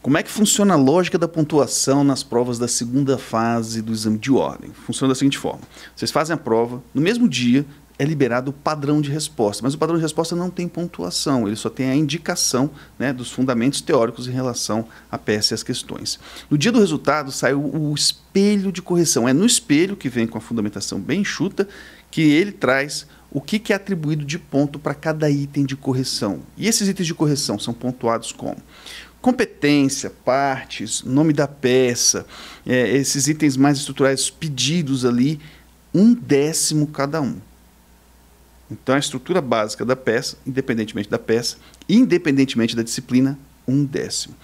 Como é que funciona a lógica da pontuação nas provas da segunda fase do exame de ordem? Funciona da seguinte forma: vocês fazem a prova, no mesmo dia é liberado o padrão de resposta, mas o padrão de resposta não tem pontuação, ele só tem a indicação né, dos fundamentos teóricos em relação à peça e às questões. No dia do resultado sai o, o espelho de correção, é no espelho que vem com a fundamentação bem enxuta que ele traz o que, que é atribuído de ponto para cada item de correção. E esses itens de correção são pontuados como competência, partes, nome da peça, é, esses itens mais estruturais pedidos ali, um décimo cada um. Então, a estrutura básica da peça, independentemente da peça, independentemente da disciplina, um décimo.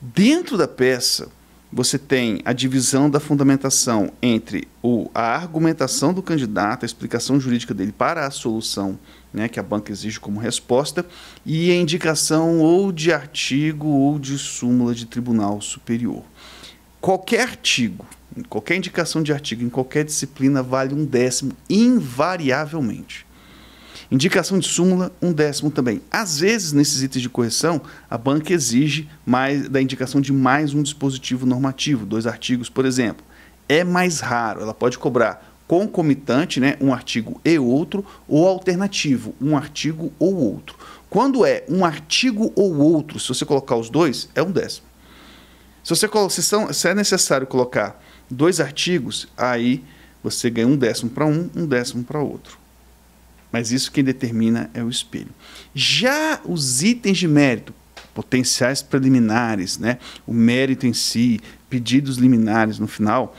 Dentro da peça, você tem a divisão da fundamentação entre o, a argumentação do candidato, a explicação jurídica dele para a solução né, que a banca exige como resposta, e a indicação ou de artigo ou de súmula de tribunal superior. Qualquer artigo, qualquer indicação de artigo em qualquer disciplina vale um décimo invariavelmente. Indicação de súmula, um décimo também. Às vezes, nesses itens de correção, a banca exige mais da indicação de mais um dispositivo normativo, dois artigos, por exemplo. É mais raro, ela pode cobrar concomitante, né, um artigo e outro, ou alternativo, um artigo ou outro. Quando é um artigo ou outro, se você colocar os dois, é um décimo. Se, você, se, são, se é necessário colocar dois artigos, aí você ganha um décimo para um, um décimo para outro. Mas isso quem determina é o espelho. Já os itens de mérito, potenciais preliminares, né? o mérito em si, pedidos liminares no final,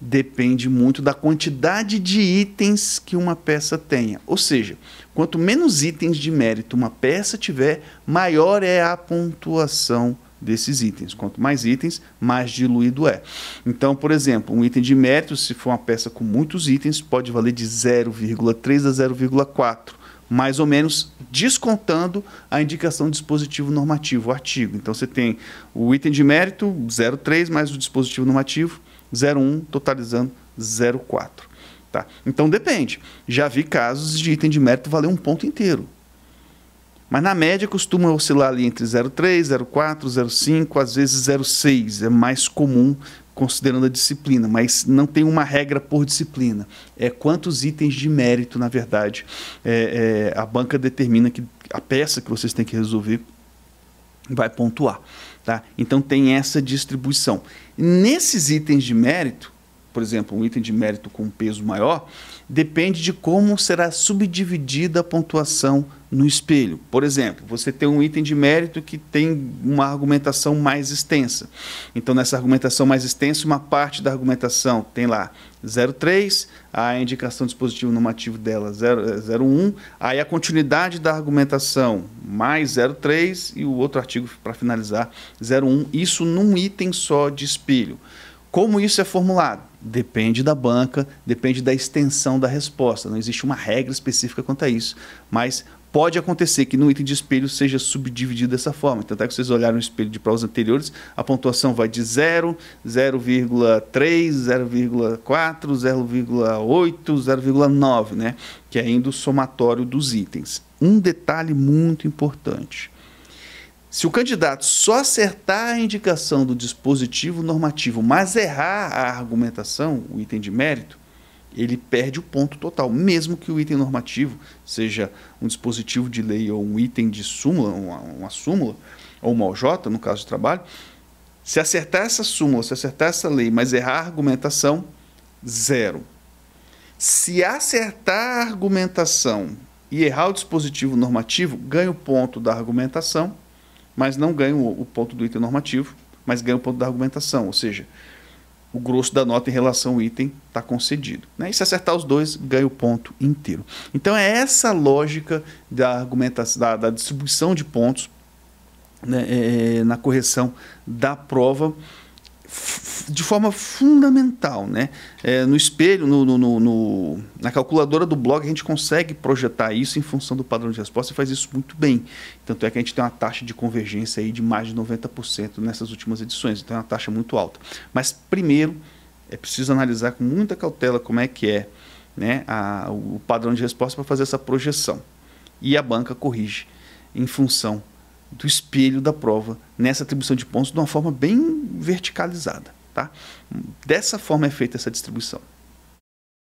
depende muito da quantidade de itens que uma peça tenha. Ou seja, quanto menos itens de mérito uma peça tiver, maior é a pontuação desses itens. Quanto mais itens, mais diluído é. Então, por exemplo, um item de mérito, se for uma peça com muitos itens, pode valer de 0,3 a 0,4, mais ou menos descontando a indicação do dispositivo normativo, o artigo. Então, você tem o item de mérito, 0,3, mais o dispositivo normativo, 0,1, totalizando 0,4. Tá? Então, depende. Já vi casos de item de mérito valer um ponto inteiro. Mas na média costuma oscilar ali entre 0,3, 0,4, 0,5, às vezes 0,6. É mais comum considerando a disciplina, mas não tem uma regra por disciplina. É quantos itens de mérito, na verdade, é, é, a banca determina que a peça que vocês têm que resolver vai pontuar. Tá? Então tem essa distribuição. Nesses itens de mérito, por exemplo, um item de mérito com peso maior, depende de como será subdividida a pontuação no espelho. Por exemplo, você tem um item de mérito que tem uma argumentação mais extensa. Então, nessa argumentação mais extensa, uma parte da argumentação tem lá 03, a indicação dispositivo normativo dela 0, 01, eh, aí a continuidade da argumentação mais 03 e o outro artigo para finalizar 01. Isso num item só de espelho. Como isso é formulado? Depende da banca, depende da extensão da resposta. Não existe uma regra específica quanto a isso. Mas pode acontecer que no item de espelho seja subdividido dessa forma. Então, até que vocês olharam o espelho de provas anteriores, a pontuação vai de 0, 0,3, 0,4, 0,8, 0,9, né? que é ainda o somatório dos itens. Um detalhe muito importante se o candidato só acertar a indicação do dispositivo normativo, mas errar a argumentação, o item de mérito, ele perde o ponto total, mesmo que o item normativo seja um dispositivo de lei ou um item de súmula, uma, uma súmula, ou uma OJ, no caso de trabalho, se acertar essa súmula, se acertar essa lei, mas errar a argumentação, zero. Se acertar a argumentação e errar o dispositivo normativo, ganha o ponto da argumentação mas não ganha o, ponto do item normativo, mas ganha o ponto da argumentação, ou seja, o grosso da nota em relação ao item está concedido. Né? E se acertar os dois, ganha o ponto inteiro. Então é essa lógica da argumentação, da, da distribuição de pontos né, é, é na correção da prova de forma fundamental. Né? É, no espelho, no, no, no, na calculadora do blog, a gente consegue projetar isso em função do padrão de resposta e faz isso muito bem. Tanto é que a gente tem uma taxa de convergência aí de mais de 90% nessas últimas edições, então é uma taxa muito alta. Mas primeiro é preciso analisar com muita cautela como é que é né, a, o padrão de resposta para fazer essa projeção. E a banca corrige em função do espelho da prova nessa atribuição de pontos de uma forma bem verticalizada. Tá? Dessa forma é feita essa distribuição.